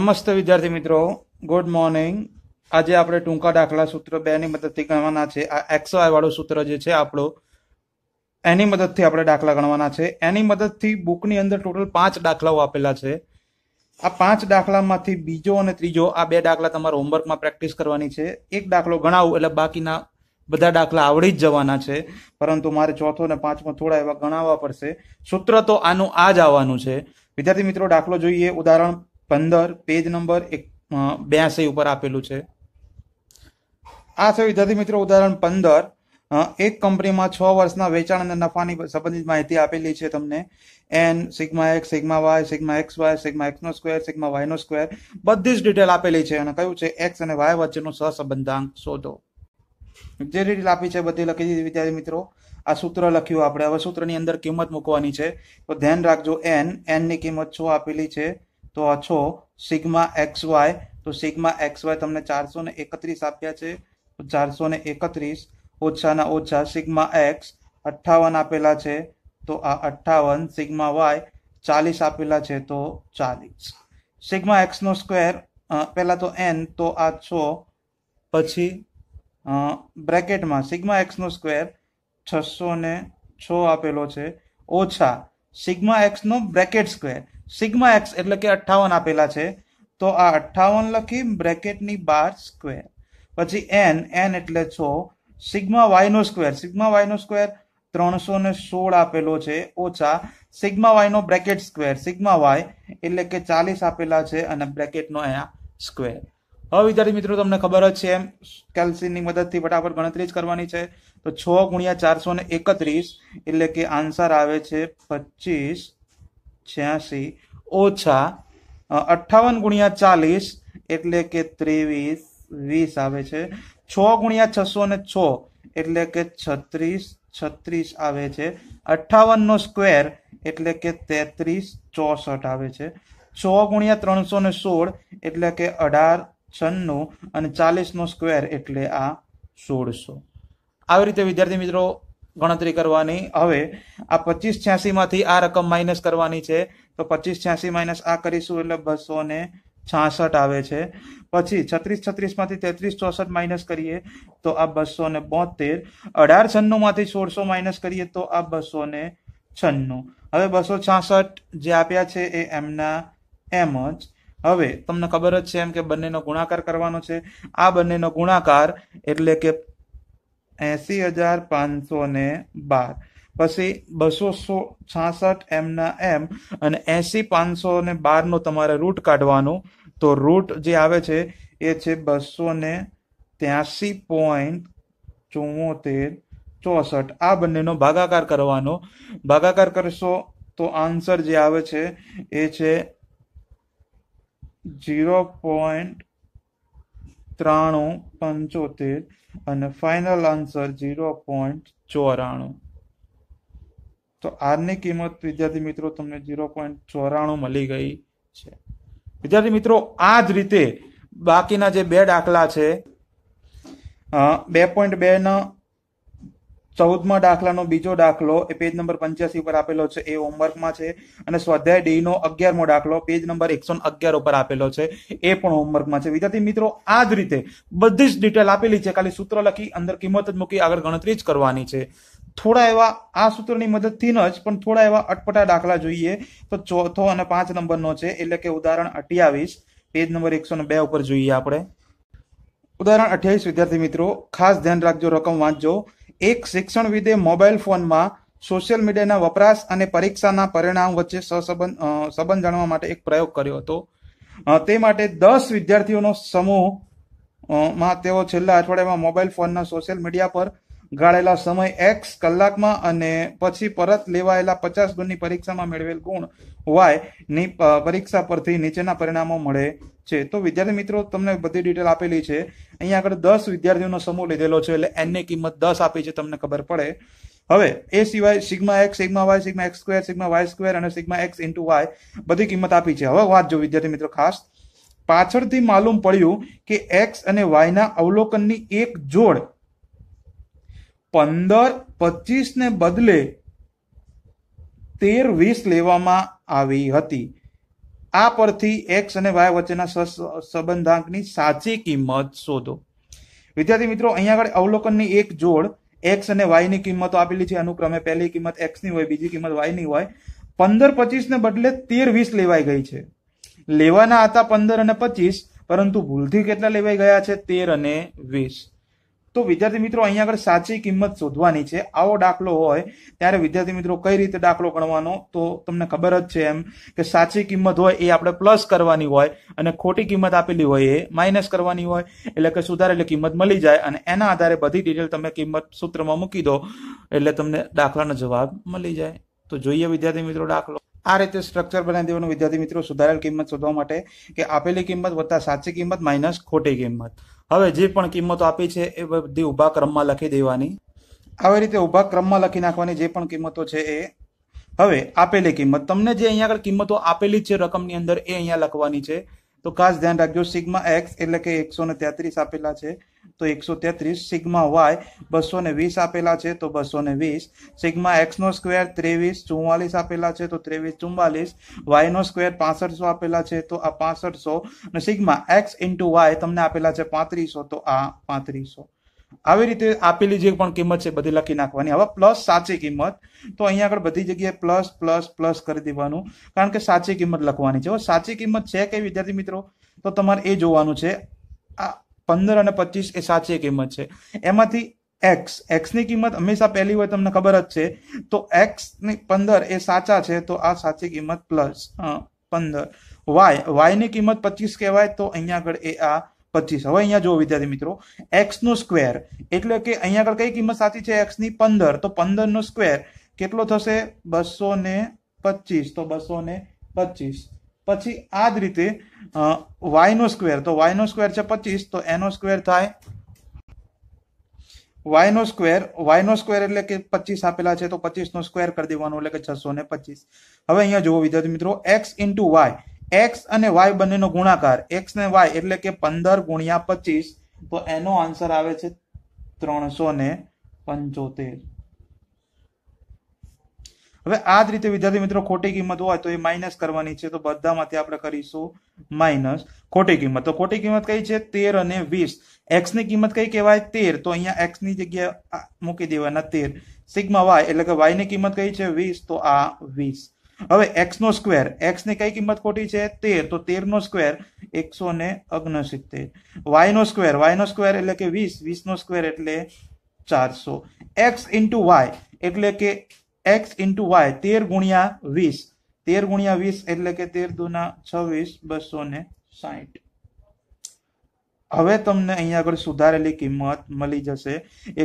નમસ્તે વિદ્યાર્થી મિત્રો ગુડ મોર્નિંગ આજે આપણે ટૂંકા દાખલા સૂત્ર બેની મદદથી ગણવાના છે આ એક્સ વાળું સૂત્ર જે છે આપણો એની મદદથી આપણે દાખલા ગણવાના છે એની મદદથી બુકની અંદર ટોટલ પાંચ દાખલાઓ આપેલા છે આ પાંચ દાખલામાંથી બીજો અને ત્રીજો આ બે દાખલા તમારે હોમવર્કમાં પ્રેક્ટિસ કરવાની છે એક દાખલો ગણાવું એટલે બાકીના બધા દાખલા આવડી જ જવાના છે પરંતુ મારે ચોથો અને પાંચમો થોડા એવા ગણાવવા પડશે સૂત્ર તો આનું આ જ આવવાનું છે વિદ્યાર્થી મિત્રો દાખલો જોઈએ ઉદાહરણ પંદર પેજ નંબર એક બ્યાસી ઉપર આપેલું છે આ છે વિદ્યાર્થી મિત્રો ઉદાહરણ પંદર એક કંપનીમાં છ વર્ષના વેચાણ અને નફાની સંબંધિત માહિતી આપેલી છે તમને N sigma X sigma Y sigma X Y sigma એક્સનો સ્ક્વેર સિગ્મા વાયનો સ્ક્વેર બધી જ ડિટેલ આપેલી છે અને કયું છે એક્સ અને વાય વચ્ચેનો સહસંબંધાંક શોધો જે ડિટેલ આપી છે બધી લખી દીધી વિદ્યાર્થી મિત્રો આ સૂત્ર લખ્યું આપણે હવે સૂત્રની અંદર કિંમત મૂકવાની છે તો ધ્યાન રાખજો એન એનની કિંમત છ આપેલી છે તો આ છો સિગ્મા એક્સ વાય તો સિગ્મા એક્સ વાય તમને ચારસો ને એકત્રીસ આપ્યા છે તો ચારસો ને એકત્રીસ ઓછાના ઓછા સિગ્મા એક્સ અઠ્ઠાવન આપેલા છે તો આ અઠ્ઠાવન સિગ્મા વાય ચાલીસ આપેલા છે તો ચાલીસ સિગ્મા એક્સનો સ્ક્વેર પહેલાં તો એન તો આ છો પછી બ્રેકેટમાં સિગ્મા એક્સનો સ્ક્વેર છસો ને છ આપેલો છે ઓછા સિગ્મા એક્સનો બ્રેકેટ સ્ક્વેર સિગ્મા એક્સ એટલે કે અઠ્ઠાવન આપેલા છે તો આ અઠ્ઠાવન લખી બ્રેકેટની બાર સ્ક્વેર પછી એન એન એટલે છો સિગ્મા વાયનો સ્ક્વેર સિગ્મા વાયનો સ્ક્વેર ત્રણસો ને સોળ આપેલો છે ઓછા સિગ્મા વાયનો બ્રેકેટ સ્ક્વેર સિગ્મા વાય એટલે કે ચાલીસ આપેલા છે અને બ્રેકેટનો અહીંયા સ્ક્વેર હવે વિદ્યાર્થી મિત્રો તમને ખબર જ છે એમ કેલ્સીની મદદથી ફટાફટ ગણતરી જ કરવાની છે તો છ ગુણ્યા ચારસો ને એકત્રીસ એટલે કે આન્સર આવે છે પચીસ છ્યાસી ઓછા અઠ્ઠાવન ગુણ્યા ચાલીસ એટલે કે ત્રેવીસ વીસ આવે છે છ ગુણ્યા છસો ને છ એટલે કે છત્રીસ છત્રીસ આવે છે અઠ્ઠાવનનો સ્ક્વેર એટલે કે તેત્રીસ ચોસઠ આવે છે છ ગુણ્યા ત્રણસો ને સોળ એટલે કે અઢાર છન્નું અને ચાલીસનો સ્ક્વેર એટલે આ સોળસો આવી રીતે વિદ્યાર્થી મિત્રો ગણતરી કરવાની હવે આ પચીસ છ્યાસીમાંથી આ રકમ માઇનસ કરવાની છે તો પચીસ છ્યાસી માઇનસ આ કરીશું એટલે બસો ને છાસઠ આવે છે પછી છત્રીસ છત્રીસમાંથી તેત્રીસ ચોસઠ માઇનસ કરીએ તો આ બસો ને બોતેર અઢાર છન્નુંમાંથી સોળસો માઇનસ કરીએ તો આ બસો ને છન્નું હવે બસો છાસઠ જે આપ્યા છે એ એમના એમ જ હવે તમને ખબર જ છે એમ કે બંનેનો ગુણાકાર કરવાનો છે આ બંનેનો ગુણાકાર એટલે કે એસી હજાર પાંચસો ને બાર પછી બસો સો છાસઠ એમના એમ અને એસી પાંચસો ને બારનો તમારે રૂટ કાઢવાનું તો રૂટ જે આવે છે એ છે બસો ને ત્યાસી પોઈન્ટ ચુમ્મોતેર ચોસઠ આ બંનેનો ભાગાકાર કરવાનો ભાગાકાર કરશો તો આન્સર જે આવે છે એ છે ઝીરો પોઈન્ટ ત્રાણું પંચોતેર અને ફાઇનલ આન્સર ઝીરો પોઈન્ટ ચોરાણું તો આરની કિંમત વિદ્યાર્થી મિત્રો તમને ઝીરો પોઈન્ટ ચોરાણું મળી ગઈ છે વિદ્યાર્થી મિત્રો આ જ રીતે બાકીના જે બે દાખલા છે બે પોઈન્ટ બેના ચૌદમાં દાખલાનો બીજો દાખલો એ પેજ નંબર પંચ્યાસી ઉપર આપેલો છે એ હોમવર્કમાં છે અને સ્વાધ્યાય ડેનો અગિયારમો દાખલો પેજ નંબર એકસો અગિયાર ઉપર આપેલો છે એ પણ હોમવર્કમાં છે વિદ્યાર્થી મિત્રો આ જ રીતે બધી જ ડિટેલ આપેલી છે ખાલી સૂત્ર લખી અંદર કિંમત જ મૂકી આગળ ગણતરી જ કરવાની છે થોડા એવા આ સૂત્રની મદદથી ન જ પણ થોડા એવા અટપટા દાખલા જોઈએ તો ચોથો અને પાંચ નંબરનો છે એટલે કે ઉદાહરણ અઠ્યાવીસ પેજ નંબર એકસો બે ઉપર જોઈએ આપણે ઉદાહરણ અઠ્યાવીસ વિદ્યાર્થી મિત્રો ખાસ ધ્યાન રાખજો રકમ વાંચજો એક શિક્ષણવિદે મોબાઈલ ફોનમાં સોશિયલ મીડિયાના વપરાશ અને પરીક્ષાના પરિણામ વચ્ચે સહસંબંધ સંબંધ જાણવા માટે એક પ્રયોગ કર્યો હતો તે માટે દસ વિદ્યાર્થીઓનો સમૂહ માં તેઓ છેલ્લા અઠવાડિયામાં મોબાઈલ ફોનના સોશિયલ મીડિયા પર ગાળેલા સમય એક્સ કલાકમાં અને પછી પરત લેવાયેલા પચાસ ગુણની પરીક્ષામાં મેળવેલ ગુણ વાય ની પરીક્ષા પરથી નીચેના પરિણામો મળે છે તો વિદ્યાર્થી મિત્રો તમને બધી ડિટેલ આપેલી છે અહીંયા આગળ દસ વિદ્યાર્થીઓનો સમૂહ લીધેલો છે એટલે એનની કિંમત દસ આપી છે તમને ખબર પડે હવે એ સિવાય sigma X sigma Y sigma X square sigma Y square અને સિગ્મા એક્સ ઇન્ટુ વાય બધી કિંમત આપી છે હવે વાત જો વિદ્યાર્થી મિત્રો ખાસ પાછળથી માલુમ પડ્યું કે એક્સ અને વાયના અવલોકનની એક જોડ પંદર પચીસને બદલે તેર વીસ લેવામાં આવી હતી આ પરથી એક્સ અને વાય વચ્ચેના સંબંધાંકની સાચી કિંમત શોધો વિદ્યાર્થી મિત્રો અહીંયા આગળ અવલોકનની એક જોડ એક્સ અને વાયની કિંમતો આપેલી છે અનુક્રમે પહેલી કિંમત એક્સની હોય બીજી કિંમત વાયની હોય પંદર પચીસને બદલે તેર વીસ લેવાઈ ગઈ છે લેવાના હતા પંદર અને પચીસ પરંતુ ભૂલથી કેટલા લેવાઈ ગયા છે તેર અને વીસ તો વિદ્યાર્થી મિત્રો અહીંયા આગળ સાચી કિંમત શોધવાની છે આવો દાખલો હોય ત્યારે વિદ્યાર્થી મિત્રો કઈ રીતે દાખલો ગણવાનો તો તમને ખબર જ છે એમ કે સાચી કિંમત હોય એ આપણે પ્લસ કરવાની હોય અને ખોટી કિંમત આપેલી હોય એ માઇનસ કરવાની હોય એટલે કે સુધારેલી કિંમત મળી જાય અને એના આધારે બધી ડિટેલ તમે કિંમત સૂત્રમાં મૂકી દો એટલે તમને દાખલાનો જવાબ મળી જાય તો જોઈએ વિદ્યાર્થી મિત્રો દાખલો આ રીતે સ્ટ્રક્ચર બનાવી દેવાનું વિદ્યાર્થી મિત્રો સુધારેલ કિંમત શોધવા માટે કે આપેલી કિંમત વત્તા સાચી કિંમત માઇનસ ખોટી કિંમત હવે જે પણ કિંમતો આપી છે એ બધી ઊભા ક્રમમાં લખી દેવાની આવી રીતે ઊભા ક્રમમાં લખી નાખવાની જે પણ કિંમતો છે એ હવે આપેલી કિંમત તમને જે અહીંયા આગળ કિંમતો આપેલી છે રકમની અંદર એ અહીંયા લખવાની છે તો ખાસ ધ્યાન રાખજો સિગ્મા એક્સ એટલે કે એકસો ને તેત્રીસ આપેલા છે તો એકસો તેત્રીસ સિગ્મા વાય બસો ને વીસ આપેલા છે તો બસો ને વીસ સિગ્મા એક્સનો સ્ક્વેર ત્રેવીસ ચુમ્માલીસ આપેલા છે તો ત્રેવીસ ચુમ્માલીસ વાયનો સ્ક્વેર પાસઠસો આપેલા છે તો આ પાસઠસો અને સિગ્મા એક્સ ઇન્ટુ વાય તમને આપેલા છે પાંત્રીસો તો આ પાંત્રીસો આવી રીતે આપેલી જે પણ કિંમત છે બધી લખી નાખવાની હવે પ્લસ સાચી કિંમત તો અહીંયા આગળ બધી જગ્યાએ પ્લસ પ્લસ પ્લસ કરી દેવાનું કારણ કે સાચી કિંમત લખવાની છે હવે સાચી કિંમત છે કે વિદ્યાર્થી મિત્રો તો તમારે એ જોવાનું છે આ પંદર અને પચીસ એ સાચી કિંમત છે એમાંથી એક્સ એક્સની કિંમત હંમેશા પહેલી હોય તમને ખબર જ છે તો એક્સની પંદર એ સાચા છે તો આ સાચી કિંમત પ્લસ પંદર વાય વાયની કિંમત પચીસ કહેવાય તો અહીંયા આગળ એ આ 25 હવે અહીંયા જો વિદ્યાર્થી મિત્રો x નો સ્ક્વેર એટલે કે અહીં આગળ કઈ કિંમત સાથી છે x ની 15 તો 15 નો સ્ક્વેર કેટલો થશે 225 તો 225 પછી આદ રીતે y નો સ્ક્વેર તો y નો સ્ક્વેર છે 25 તો n નો સ્ક્વેર થાય y નો સ્ક્વેર y નો સ્ક્વેર એટલે કે 25 આપેલા છે તો 25 નો સ્ક્વેર કરી દેવાનો એટલે કે 625 હવે અહીંયા જોવો વિદ્યાર્થી મિત્રો x * y એક્સ અને વાય બંનેનો ગુણાકાર એક્સ ને વાય એટલે કે પંદર ગુણ્યા પચીસ તો એનો આન્સર આવે છે ત્રણસો ને પંચોતેર હવે આ જ રીતે વિદ્યાર્થી મિત્રો ખોટી કિંમત હોય તો એ માઇનસ કરવાની છે તો બધામાંથી આપણે કરીશું માઇનસ ખોટી કિંમત તો ખોટી કિંમત કઈ છે તેર અને વીસ એક્સ ની કિંમત કઈ કહેવાય તેર તો અહીંયા એક્સ ની જગ્યાએ મૂકી દેવાના તેર સિગ્મા વાય એટલે કે વાય ની કિંમત કઈ છે વીસ તો આ વીસ હવે એક્સનો સ્ક્વેર એક્સની કઈ કિંમત ખોટી છે તેર તો તેરનો સ્ક્વેર એકસો ને અગ્નસિત્તેર વાયનો સ્ક્વેર વાયનો સ્ક્વેર એટલે કે વીસ વીસનો સ્ક્વેર એટલે ચારસો એક્સ ઇન્ટુ વાય એટલે કે એક્સ ઇન્ટુ વાય તેર ગુણ્યા વીસ તેર ગુણ્યા વીસ એટલે કે તેર દુના છવ્વીસ બસો ને સાહીઠ હવે તમને અહીંયા આગળ સુધારેલી કિંમત મળી જશે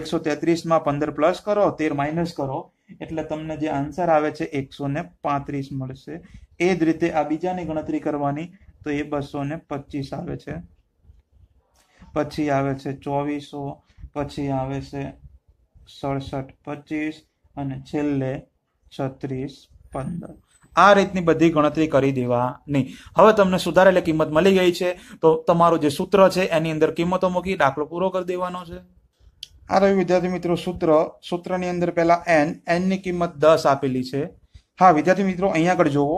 એકસો તેત્રીસમાં પંદર પ્લસ કરો તેર માઇનસ કરો એટલે તમને જે આન્સર આવે છે એકસો ને પાંત્રીસ મળશે એ જ રીતે આ બીજાની ગણતરી કરવાની તો એ બસો ને પચીસ આવે છે પછી આવે છે ચોવીસો પછી આવે છે સડસઠ પચીસ અને છેલ્લે છત્રીસ પંદર આ રીતની બધી ગણતરી કરી દેવાની હવે તમને સુધારેલી કિંમત મળી ગઈ છે તો તમારું જે સૂત્ર છે એની અંદર કિંમતો મૂકી દાખલો પૂરો કરી દેવાનો છે આ રહ્યું વિદ્યાર્થી મિત્રો સૂત્ર સૂત્રની અંદર પહેલાં એન એનની કિંમત દસ આપેલી છે હા વિદ્યાર્થી મિત્રો અહીંયા આગળ જુઓ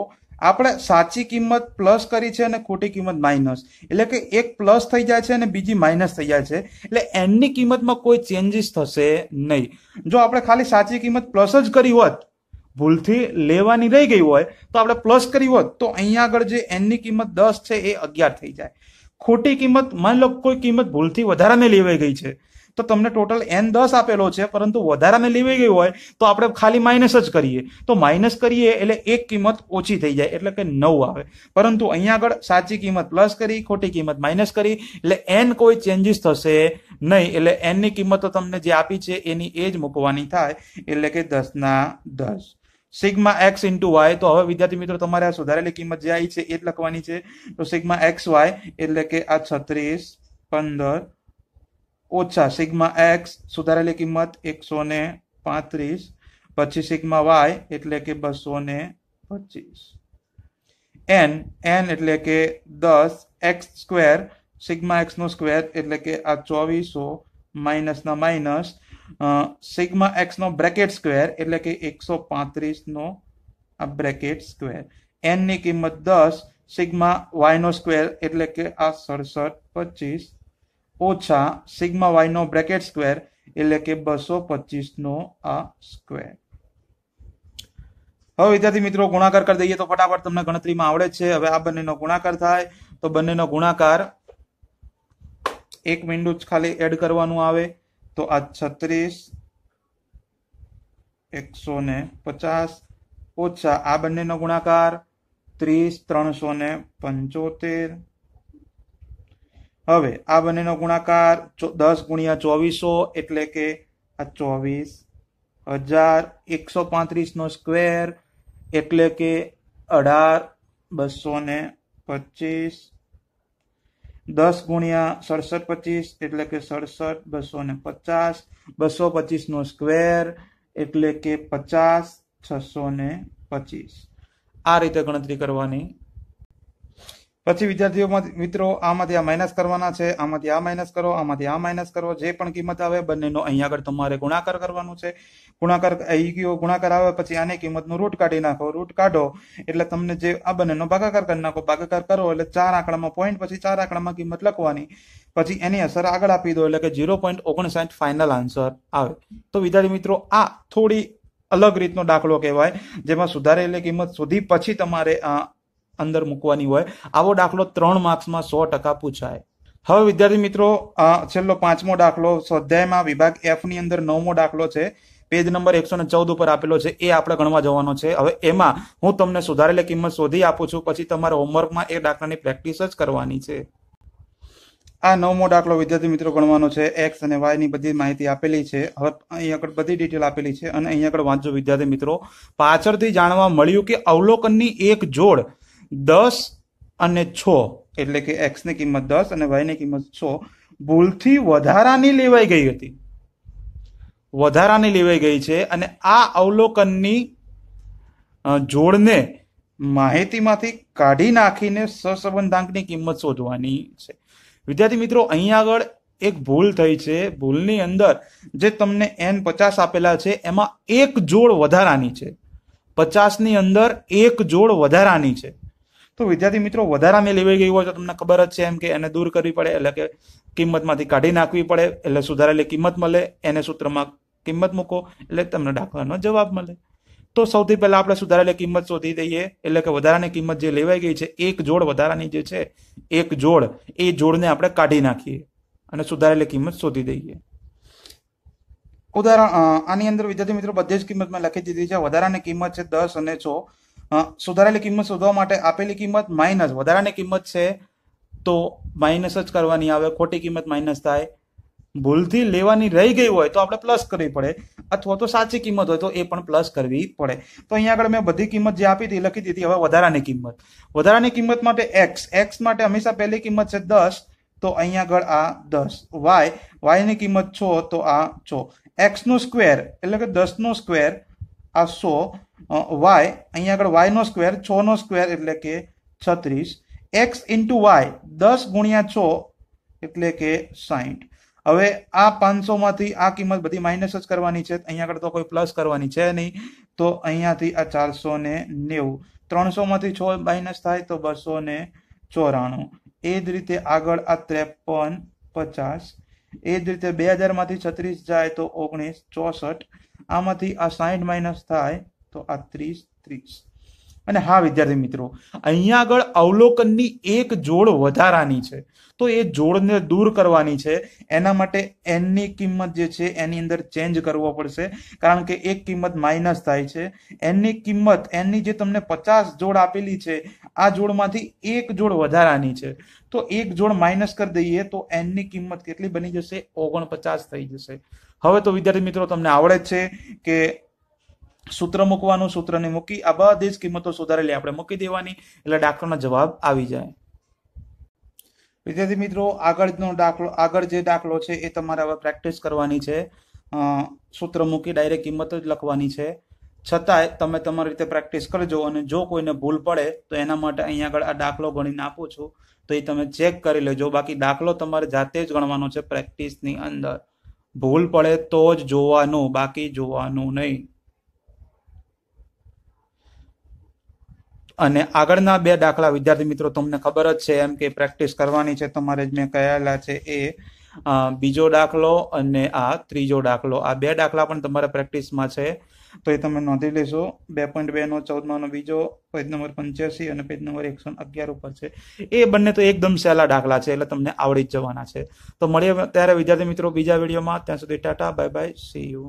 આપણે સાચી કિંમત પ્લસ કરી છે અને ખોટી કિંમત માઇનસ એટલે કે એક પ્લસ થઈ જાય છે અને બીજી માઇનસ થઈ જાય છે એટલે એનની કિંમતમાં કોઈ ચેન્જીસ થશે નહીં જો આપણે ખાલી સાચી કિંમત પ્લસ જ કરી હોત ભૂલથી લેવાની રહી ગઈ હોય તો આપણે પ્લસ કરી હોત તો અહીંયા આગળ જે એનની કિંમત દસ છે એ અગિયાર થઈ જાય ખોટી કિંમત માની લો કોઈ કિંમત ભૂલથી વધારાને લેવાઈ ગઈ છે તો તમને ટોટલ એન દસ આપેલો છે પરંતુ વધારાને લેવી ગઈ હોય તો આપણે ખાલી માઇનસ જ કરીએ તો માઇનસ કરીએ એટલે એક કિંમત ઓછી થઈ જાય એટલે કે નવ આવે પરંતુ અહીંયા આગળ સાચી કિંમત પ્લસ કરી ખોટી કિંમત માઇનસ કરી એટલે એન કોઈ ચેન્જીસ થશે નહીં એટલે એનની કિંમત તો તમને જે આપી છે એની એ જ મૂકવાની થાય એટલે કે દસના દસ સિગ્મા એક્સ ઇન્ટુ વાય તો હવે વિદ્યાર્થી મિત્રો તમારે આ સુધારેલી કિંમત જે આવી છે એ જ લખવાની છે તો સિગ્મા એક્સ વાય એટલે કે આ છત્રીસ પંદર 50 सिग्मा x सुधारायले किंमत 135 25 सिग्मा y એટલે કે 225 n n એટલે કે 10 x² सिग्मा x નો સ્ક્વેર એટલે કે આ 2400 માઈનસ ના માઈનસ અ સિગ્મા x નો બ્રેકેટ સ્ક્વેર એટલે કે 135 નો આ બ્રેકેટ સ્ક્વેર n ની કિંમત 10 सिग्मा y નો સ્ક્વેર એટલે કે આ 67 25 ઓછા સિગ્મા વાયનો બ્રેકેટ સ્ક્વેર એટલે કે બસો પચીસનો આ સ્ક્વેર હવે વિદ્યાર્થી મિત્રો ગુણાકાર કરી દઈએ તો ફટાફટ તમને ગણતરીમાં આવડે છે હવે આ બંનેનો ગુણાકાર થાય તો બંનેનો ગુણાકાર એક મિનિટ ખાલી એડ કરવાનું આવે તો આ છત્રીસ એકસો ને પચાસ ઓછા આ બંનેનો ગુણાકાર ત્રીસ ત્રણસો ને પંચોતેર હવે આ બંનેનો ગુણાકાર દસ ગુણ્યા ચોવીસો એટલે કે આ ચોવીસ હજાર એકસો પાંત્રીસનો સ્ક્વેર એટલે કે અઢાર બસો ને પચીસ દસ ગુણ્યા સડસઠ પચીસ એટલે કે સડસઠ બસો ને પચાસ બસો પચીસનો સ્ક્વેર એટલે કે પચાસ છસો ને પચીસ આ રીતે ગણતરી કરવાની પછી વિદ્યાર્થીઓ મિત્રો આમાંથી આ માઇનસ કરવાના છે આમાંથી આ માઇનસ કરો આમાંથી આ માઇનસ કરો જે પણ કિંમત આવે બંનેનો અહીંયા આગળ તમારે ગુણાકાર કરવાનું છે ગુણાકાર અહીં ગયો ગુણાકાર આવે પછી આની કિંમતનું રૂટ કાઢી નાખો રૂટ કાઢો એટલે તમને જે આ બંનેનો ભાગાકાર કરી નાખો ભાગાકાર કરો એટલે ચાર આંકડામાં પોઈન્ટ પછી ચાર આંકડામાં કિંમત લખવાની પછી એની અસર આગળ આપી દો એટલે કે ઝીરો પોઈન્ટ ઓગણસાઠ ફાઇનલ આન્સર આવે તો વિદ્યાર્થી મિત્રો આ થોડી અલગ રીતનો દાખલો કહેવાય જેમાં સુધારેલી કિંમત સુધી પછી તમારે અંદર મૂકવાની હોય આવો દાખલો ત્રણ માર્ક્સમાં સો ટકા પૂછાય હવે વિદ્યાર્થી મિત્રો છેલ્લો પાંચમો દાખલો સ્વાધ્યાયમાં વિભાગ એફની અંદર નવમો દાખલો છે પેજ નંબર એકસો ને ચૌદ ઉપર આપેલો છે એ આપણે ગણવા જવાનો છે હવે એમાં હું તમને સુધારેલી કિંમત શોધી આપું છું પછી તમારે હોમવર્કમાં એ દાખલાની પ્રેક્ટિસ જ કરવાની છે આ નવમો દાખલો વિદ્યાર્થી મિત્રો ગણવાનો છે એક્સ અને વાયની બધી માહિતી આપેલી છે હવે અહીં આગળ બધી ડિટેલ આપેલી છે અને અહીંયા આગળ વાંચો વિદ્યાર્થી મિત્રો પાછળથી જાણવા મળ્યું કે અવલોકનની એક જોડ દસ અને છ એટલે કે એક્સની કિંમત દસ અને વાયની કિંમત છ ભૂલથી વધારાની લેવાઈ ગઈ હતી વધારાની લેવાઈ ગઈ છે અને આ અવલોકનની જોડને માહિતીમાંથી કાઢી નાખીને સહસંબંધાંકની કિંમત શોધવાની છે વિદ્યાર્થી મિત્રો અહીંયા આગળ એક ભૂલ થઈ છે ભૂલની અંદર જે તમને એન પચાસ આપેલા છે એમાં એક જોડ વધારાની છે પચાસની અંદર એક જોડ વધારાની છે તો વિદ્યાર્થી મિત્રો વધારામાં લેવાઈ ગઈ હોય તો તમને ખબર જ છે એમ કે એને દૂર કરવી પડે એટલે કે કિંમતમાંથી કાઢી નાખવી પડે એટલે સુધારેલી કિંમત મળે એને સૂત્રમાં કિંમત મૂકો એટલે તમને દાખલાનો જવાબ મળે તો સૌથી પહેલાં આપણે સુધારેલી કિંમત શોધી દઈએ એટલે કે વધારાની કિંમત જે લેવાઈ ગઈ છે એક જોડ વધારાની જે છે એક જોડ એ જોડને આપણે કાઢી નાખીએ અને સુધારેલી કિંમત શોધી દઈએ ઉદાહરણ આની અંદર વિદ્યાર્થી મિત્રો બધી જ કિંમતમાં લખી દીધી છે વધારાની કિંમત છે દસ અને છ સુધારેલી કિંમત શોધવા માટે આપેલી કિંમત માઇનસ વધારાની કિંમત છે તો માઇનસ જ કરવાની આવે ખોટી કિંમત માઇનસ થાય ભૂલથી લેવાની રહી ગઈ હોય તો આપણે પ્લસ કરવી પડે અથવા તો સાચી કિંમત હોય તો એ પણ પ્લસ કરવી પડે તો અહીંયા આગળ મેં બધી કિંમત જે આપી હતી લખી દીધી હવે વધારાની કિંમત વધારાની કિંમત માટે એક્સ એક્સ માટે હંમેશા પહેલી કિંમત છે દસ તો અહીંયા આગળ આ દસ વાય વાયની કિંમત છો તો આ છો એક્સનો સ્ક્વેર એટલે કે દસનો સ્ક્વેર આ સો વાય અહીંયા આગળ વાયનો સ્ક્વેર છનો સ્ક્વેર એટલે કે છત્રીસ એક્સ ઇન્ટુ વાય દસ ગુણ્યા છ એટલે કે સાહીઠ હવે આ પાંચસોમાંથી આ કિંમત બધી માઇનસ જ કરવાની છે અહીંયા આગળ તો કોઈ પ્લસ કરવાની છે નહીં તો અહીંયાથી આ ચારસો ને નેવું ત્રણસોમાંથી છ માઇનસ થાય તો બસો ને ચોરાણું એ જ રીતે આગળ આ ત્રેપન પચાસ એ જ રીતે બે હજારમાંથી છત્રીસ જાય તો ઓગણીસ ચોસઠ આમાંથી આ સાહીઠ માઇનસ થાય તો આ ત્રીસ ત્રીસ અને હા વિદ્યાર્થી મિત્રો અહીંયા આગળ અવલોકનની એક જોડ વધારાની છે તો એ જોડને દૂર કરવાની છે એના માટે એનની કિંમત જે છે એની અંદર ચેન્જ કરવો પડશે કારણ કે એક કિંમત માઇનસ થાય છે એનની કિંમત એનની જે તમને પચાસ જોડ આપેલી છે આ જોડમાંથી એક જોડ વધારાની છે તો એક જોડ માઇનસ કરી દઈએ તો એનની કિંમત કેટલી બની જશે ઓગણપચાસ થઈ જશે હવે તો વિદ્યાર્થી મિત્રો તમને આવડે છે કે સૂત્ર મૂકવાનું સૂત્રને મૂકી આ બધી જ કિંમતો સુધારેલી આપણે મૂકી દેવાની એટલે દાખલોનો જવાબ આવી જાય વિદ્યાર્થી મિત્રો આગળનો દાખલો આગળ જે દાખલો છે એ તમારે હવે પ્રેક્ટિસ કરવાની છે સૂત્ર મૂકી ડાયરેક્ટ કિંમત જ લખવાની છે છતાંય તમે તમારી રીતે પ્રેક્ટિસ કરજો અને જો કોઈને ભૂલ પડે તો એના માટે અહીંયા આગળ આ દાખલો ગણીને આપું છું તો એ તમે ચેક કરી લેજો બાકી દાખલો તમારે જાતે જ ગણવાનો છે પ્રેક્ટિસની અંદર ભૂલ પડે તો જ જોવાનું બાકી જોવાનું નહીં અને આગળના બે દાખલા વિદ્યાર્થી મિત્રો તમને ખબર જ છે એમ કે પ્રેક્ટિસ કરવાની છે તમારે જ મેં કહેલા છે એ બીજો દાખલો અને આ ત્રીજો દાખલો આ બે દાખલા પણ તમારા પ્રેક્ટિસમાં છે તો એ તમે નોંધી લેશો બે પોઈન્ટ બેનો ચૌદમાંનો બીજો પેજ નંબર પંચ્યાસી અને પેજ નંબર એકસો અગિયાર ઉપર છે એ બંને તો એકદમ સહેલા દાખલા છે એટલે તમને આવડી જ જવાના છે તો મળીએ ત્યારે વિદ્યાર્થી મિત્રો બીજા વિડીયોમાં ત્યાં સુધી tata bye bye see you